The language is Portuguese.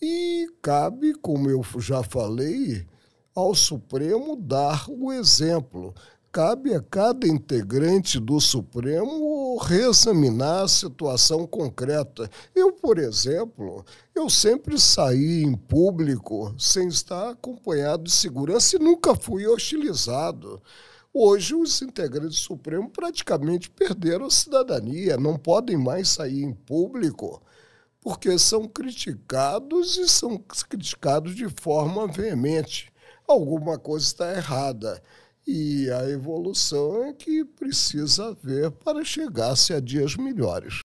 E cabe, como eu já falei, ao Supremo dar o exemplo. Cabe a cada integrante do Supremo reexaminar a situação concreta. Eu, por exemplo, eu sempre saí em público sem estar acompanhado de segurança e nunca fui hostilizado. Hoje, os integrantes do Supremo praticamente perderam a cidadania, não podem mais sair em público porque são criticados e são criticados de forma veemente. Alguma coisa está errada. E a evolução é que precisa haver para chegar-se a dias melhores.